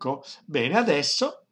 Ecco, bene, adesso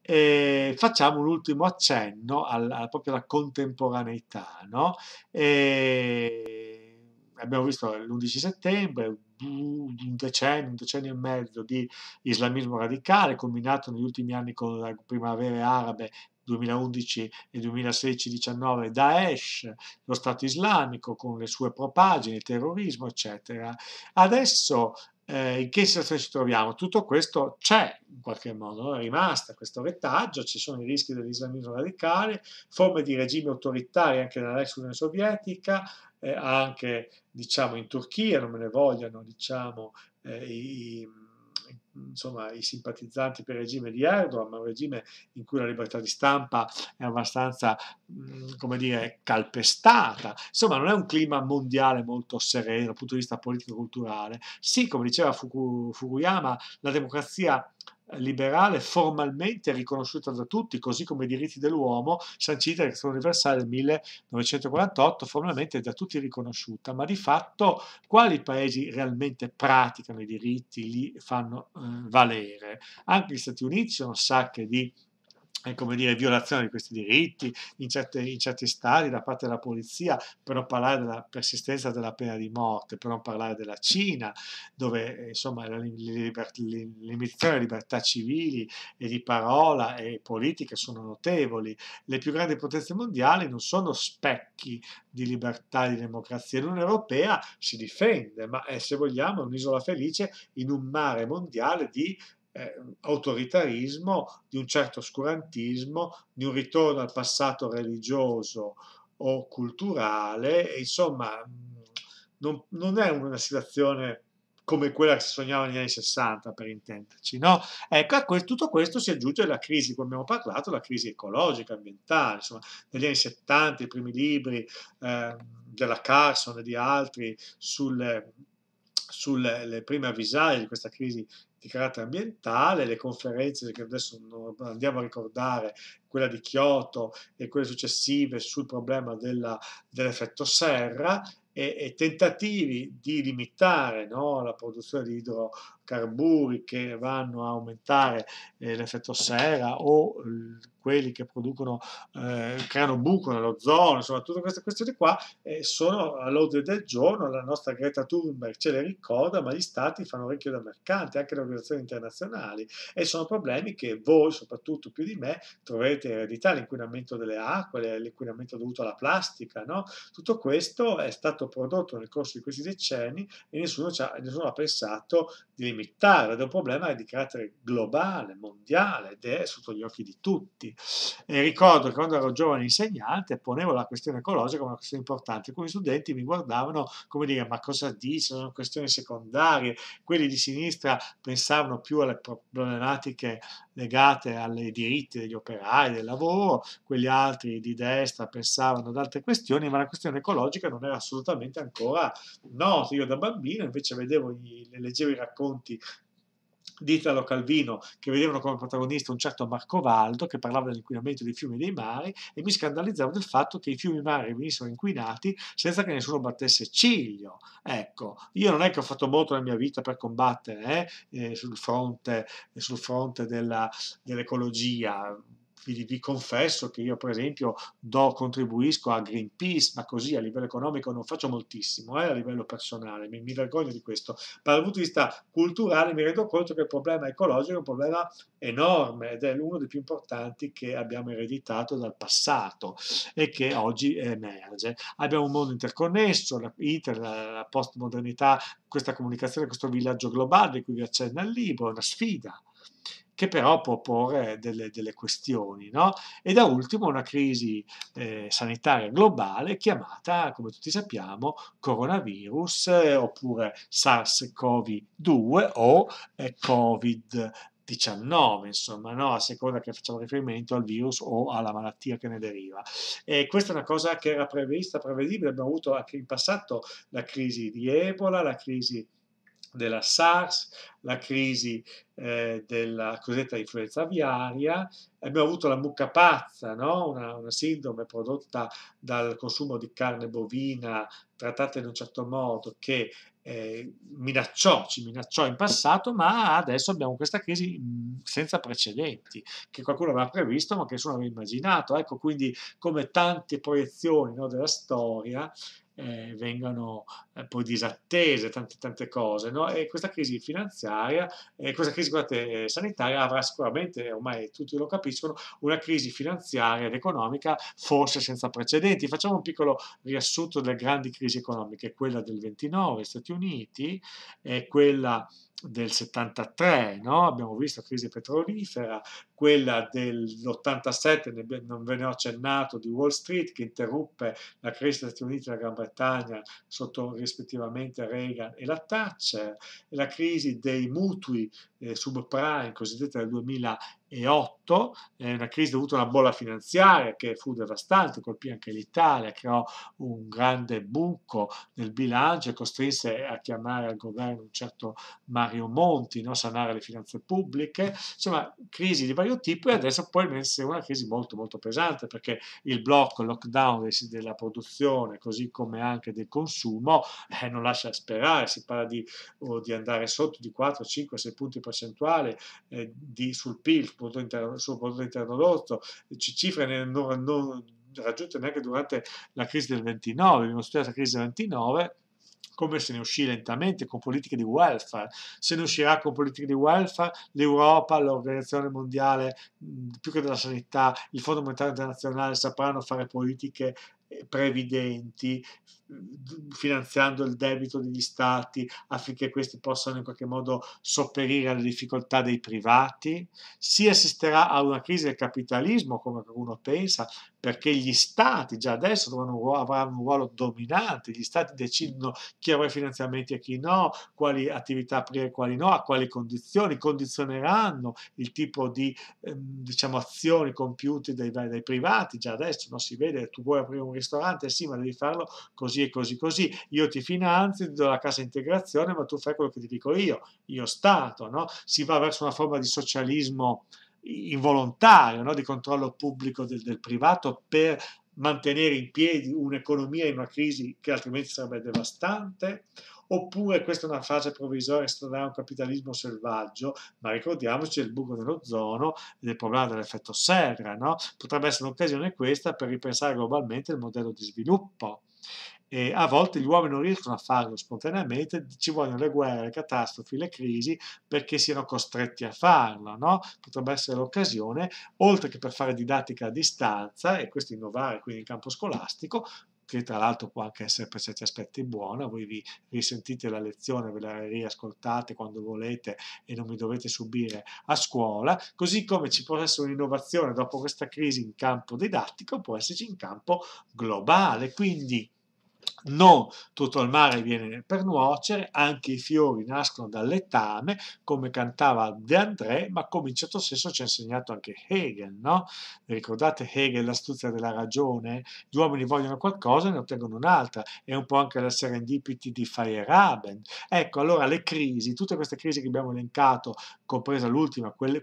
eh, facciamo un ultimo accenno al, al, proprio alla contemporaneità. No? Eh, abbiamo visto l'11 settembre, un decennio, un decennio e mezzo di islamismo radicale combinato negli ultimi anni con la primavera arabe 2011 e 2016-19 Daesh, lo Stato islamico con le sue propagini, terrorismo, eccetera. Adesso eh, in che situazione ci troviamo? Tutto questo c'è in qualche modo, è rimasto questo retaggio, ci sono i rischi dell'islamismo radicale, forme di regimi autoritari anche nell'ex Unione Sovietica, eh, anche diciamo, in Turchia, non me ne vogliono diciamo, eh, i insomma, i simpatizzanti per il regime di Erdogan, ma un regime in cui la libertà di stampa è abbastanza, mm, come dire, calpestata. Insomma, non è un clima mondiale molto sereno dal punto di vista politico-culturale. Sì, come diceva Fuku, Fukuyama, la democrazia liberale formalmente riconosciuta da tutti, così come i diritti dell'uomo, sancita nel Trattato Universale del 1948, formalmente da tutti riconosciuta, ma di fatto quali paesi realmente praticano i diritti, li fanno eh, valere? Anche gli Stati Uniti sono sacche di eh, come dire, violazione di questi diritti in, certe, in, certi stati da parte della polizia, per non parlare della persistenza della pena di morte, per non parlare della Cina, dove eh, insomma la limitazione delle libertà civili e di parola e politiche sono notevoli. Le più grandi potenze mondiali non sono specchi di libertà e di democrazia. L'Unione Europea si difende, ma è, se vogliamo, un'isola felice in un mare mondiale di eh, autoritarismo, di un certo oscurantismo, di un ritorno al passato religioso o culturale, e insomma mm, non, non, è una situazione come quella che si sognava negli anni 60 per intenderci, no? Ecco, a questo, tutto questo si aggiunge la crisi, come abbiamo parlato, la crisi ecologica, ambientale, insomma, negli anni 70 i primi libri eh, della Carson e di altri sulle sulle prime avvisaglie di questa crisi di carattere ambientale, le conferenze che adesso andiamo a ricordare, quella di Kyoto e quelle successive sul problema della, dell'effetto serra e, e, tentativi di limitare no, la produzione di idro, idrocarburi che vanno a aumentare eh, l'effetto sera o quelli che producono, eh, creano buco nell'ozono, insomma tutte queste questioni qua eh, sono all'ordine del giorno, la nostra Greta Thunberg ce le ricorda, ma gli stati fanno orecchio da mercante, anche le organizzazioni internazionali, e sono problemi che voi, soprattutto più di me, troverete ereditari, l'inquinamento delle acque, l'inquinamento dovuto alla plastica, no? tutto questo è stato prodotto nel corso di questi decenni e nessuno, nessuno ha pensato di limitare limitare, ed è un problema di carattere globale, mondiale, ed è sotto gli occhi di tutti. E ricordo che quando ero giovane insegnante ponevo la questione ecologica come una questione importante, alcuni studenti mi guardavano come dire ma cosa dice, sono questioni secondarie, quelli di sinistra pensavano più alle problematiche legate ai diritti degli operai, del lavoro, quegli altri di destra pensavano ad altre questioni, ma la questione ecologica non era assolutamente ancora nota. Io da bambino invece vedevo, leggevo i racconti ditelo a Calvino, che vedevano come protagonista un certo Marcovaldo che parlava dell'inquinamento dei fiumi e dei mari e mi scandalizzavo del fatto che i fiumi e i mari venissero inquinati senza che nessuno battesse ciglio. Ecco, io non è che ho fatto molto nella mia vita per combattere eh, eh sul fronte, sul fronte della, dell'ecologia, vi, vi, confesso che io per esempio do, contribuisco a Greenpeace, ma così a livello economico non faccio moltissimo, eh, a livello personale, mi, mi, vergogno di questo, ma dal punto di vista culturale mi rendo conto che il problema ecologico è un problema enorme ed è uno dei più importanti che abbiamo ereditato dal passato e che oggi emerge. Abbiamo un mondo interconnesso, la, ITER, la, la postmodernità, questa comunicazione, questo villaggio globale di cui vi accenna il libro, è una sfida che però può porre delle, delle questioni. No? E da ultimo una crisi eh, sanitaria globale chiamata, come tutti sappiamo, coronavirus eh, oppure SARS-CoV-2 o eh, Covid. 19, insomma, no? a seconda che facciamo riferimento al virus o alla malattia che ne deriva. E questa è una cosa che era prevista, prevedibile, abbiamo avuto anche in passato la crisi di Ebola, la crisi della SARS, la crisi eh, della cosiddetta influenza aviaria, abbiamo avuto la mucca pazza, no? una, una, sindrome prodotta dal consumo di carne bovina trattata in un certo modo che eh, minacciò, ci minacciò in passato, ma adesso abbiamo questa crisi senza precedenti, che qualcuno aveva previsto ma che nessuno aveva immaginato. Ecco, quindi come tante proiezioni no, della storia, eh, vengano eh, poi disattese, tante tante cose, no? e questa crisi finanziaria, eh, questa crisi guardate, eh, sanitaria avrà sicuramente, ormai tutti lo capiscono, una crisi finanziaria ed economica forse senza precedenti. Facciamo un piccolo riassunto delle grandi crisi economiche, quella del 29, Stati Uniti, quella del 73, no? abbiamo visto la crisi petrolifera, quella dell'87, non ve ne ho accennato, di Wall Street che interruppe la crescita degli Stati Uniti e della Gran Bretagna sotto rispettivamente Reagan e la Thatcher, la crisi dei mutui eh, subprime cosiddetta del 2000 2008, eh, una crisi dovuta a una bolla finanziaria che fu devastante, colpì anche l'Italia, creò un grande buco nel bilancio e costrinse a chiamare al governo un certo Mario Monti, no? sanare le finanze pubbliche, insomma crisi di vario tipo e adesso poi è una crisi molto molto pesante perché il blocco, il lockdown della produzione così come anche del consumo eh, non lascia sperare, si parla di, oh, di andare sotto di 4, 5, 6 punti percentuali eh, di, sul PIL prodotto interno, sul prodotto interno lordo, cifre non, non raggiunte neanche durante la crisi del 29, abbiamo studiato la crisi del 29, come se ne uscì lentamente con politiche di welfare. Se ne uscirà con politiche di welfare l'Europa, l'Organizzazione Mondiale, più che della sanità, il Fondo Monetario Internazionale sapranno fare politiche eh, previdenti, finanziando il debito degli stati affinché questi possano in qualche modo sopperire alle difficoltà dei privati, si assisterà a una crisi del capitalismo, come qualcuno pensa, perché gli stati già adesso avranno un ruolo dominante, gli stati decidono chi avrà i finanziamenti e chi no, quali attività aprire e quali no, a quali condizioni, condizioneranno il tipo di ehm, diciamo, azioni compiute dai, dai, privati, già adesso non si vede, tu vuoi aprire un ristorante, sì, ma devi farlo così e così così, io ti finanzio, ti do la cassa integrazione, ma tu fai quello che ti dico io, io Stato, no? si va verso una forma di socialismo involontario, no? di controllo pubblico del, del privato per mantenere in piedi un'economia in una crisi che altrimenti sarebbe devastante, oppure questa è una fase provvisoria sarà un capitalismo selvaggio, ma ricordiamoci del buco dell'ozono e del problema dell'effetto serra, no? potrebbe essere un'occasione questa per ripensare globalmente il modello di sviluppo. E a volte gli uomini non riescono a farlo spontaneamente, ci vogliono le guerre, le catastrofi, le crisi perché siano costretti a farlo, no? potrebbe essere l'occasione, oltre che per fare didattica a distanza e questo innovare quindi in campo scolastico, che tra l'altro può anche essere per certi aspetti buona, voi vi risentite la lezione, ve la riascoltate quando volete e non mi dovete subire a scuola, così come ci può essere un'innovazione dopo questa crisi in campo didattico, può esserci in campo globale, quindi non tutto il mare viene per nuocere, anche i fiori nascono dal letame, come cantava De André, ma come in certo senso ci ha insegnato anche Hegel, no? Ricordate Hegel, l'astuzia della ragione? Gli uomini vogliono qualcosa e ne ottengono un'altra, è un po' anche la serendipity di Feyerabend. Ecco, allora le crisi, tutte queste crisi che abbiamo elencato, compresa l'ultima, quella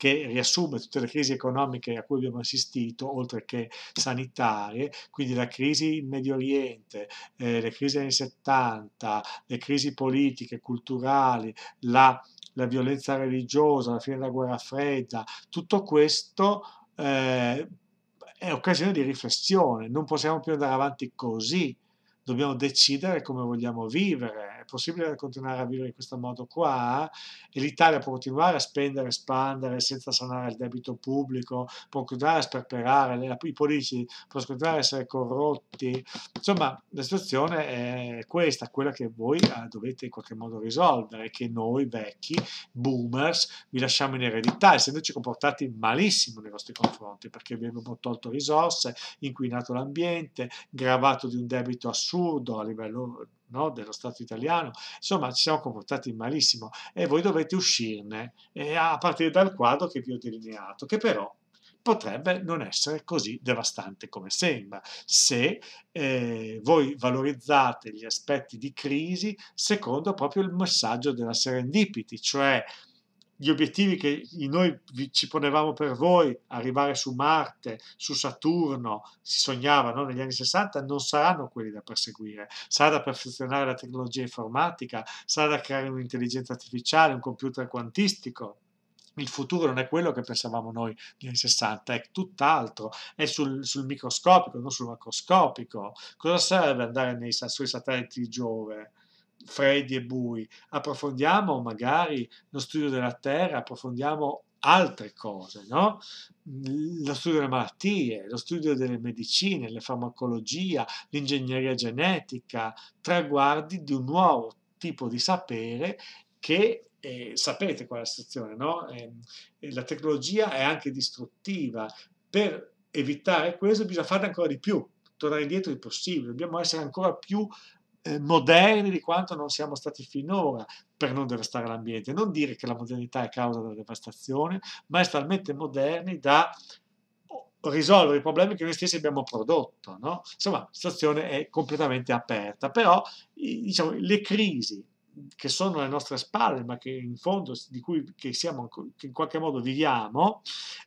che riassume tutte le crisi economiche a cui abbiamo assistito, oltre che sanitarie, quindi la crisi in Medio Oriente, eh, le crisi anni 70, le crisi politiche, culturali, la, la violenza religiosa, la fine della guerra fredda, tutto questo eh, è occasione di riflessione, non possiamo più andare avanti così, dobbiamo decidere come vogliamo vivere possibile continuare a vivere in questo modo qua e l'Italia può continuare a spendere, espandere senza sanare il debito pubblico, può continuare a sperperare, i politici possono continuare a essere corrotti. Insomma, la situazione è questa, quella che voi ah, dovete in qualche modo risolvere, che noi vecchi, boomers, vi lasciamo in eredità, essendoci comportati malissimo nei vostri confronti, perché vi abbiamo tolto risorse, inquinato l'ambiente, gravato di un debito assurdo a livello no? dello Stato italiano, insomma ci siamo comportati malissimo e voi dovete uscirne eh, a partire dal quadro che vi ho delineato, che però potrebbe non essere così devastante come sembra, se eh, voi valorizzate gli aspetti di crisi secondo proprio il messaggio della serendipity, cioè gli obiettivi che noi ci ponevamo per voi, arrivare su Marte, su Saturno, si sognava no? negli anni 60, non saranno quelli da perseguire. Sarà da perfezionare la tecnologia informatica, sarà da creare un'intelligenza artificiale, un computer quantistico, il futuro non è quello che pensavamo noi negli anni 60, è tutt'altro, è sul, sul microscopico, non sul macroscopico. Cosa serve andare nei, sui satelliti di Giove? freddi e bui, approfondiamo magari lo studio della Terra, approfondiamo altre cose, no? lo studio delle malattie, lo studio delle medicine, la farmacologia, l'ingegneria genetica, traguardi di un nuovo tipo di sapere che eh, sapete qual è la situazione, no? eh, la tecnologia è anche distruttiva, per evitare questo bisogna fare ancora di più, tornare indietro è possibile, dobbiamo essere ancora più eh, moderni di quanto non siamo stati finora per non devastare l'ambiente. Non dire che la modernità è causa della devastazione, ma è talmente moderni da oh, risolvere i problemi che noi stessi abbiamo prodotto. No? Insomma, la situazione è completamente aperta, però diciamo, le crisi che sono alle nostre spalle, ma che in fondo di cui che siamo, che in qualche modo viviamo,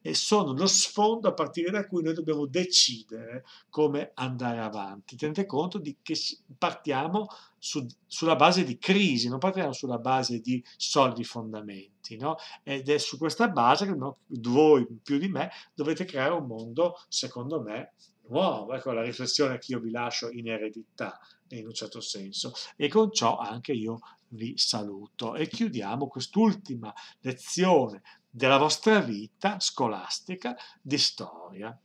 e sono lo sfondo a partire da cui noi dobbiamo decidere come andare avanti. Tenete conto di che partiamo su, sulla base di crisi, non partiamo sulla base di solidi fondamenti, no? ed è su questa base che no, voi più di me dovete creare un mondo, secondo me, nuovo. Ecco la riflessione che io vi lascio in eredità in un certo senso. E con ciò anche io vi saluto e chiudiamo quest'ultima lezione della vostra vita scolastica di storia.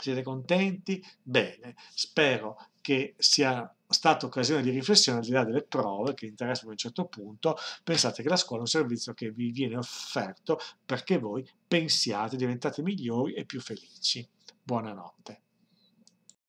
Siete contenti? Bene, spero che sia stata occasione di riflessione al di là delle prove che interessano a un certo punto, pensate che la scuola è un servizio che vi viene offerto perché voi pensiate diventate migliori e più felici. Buonanotte.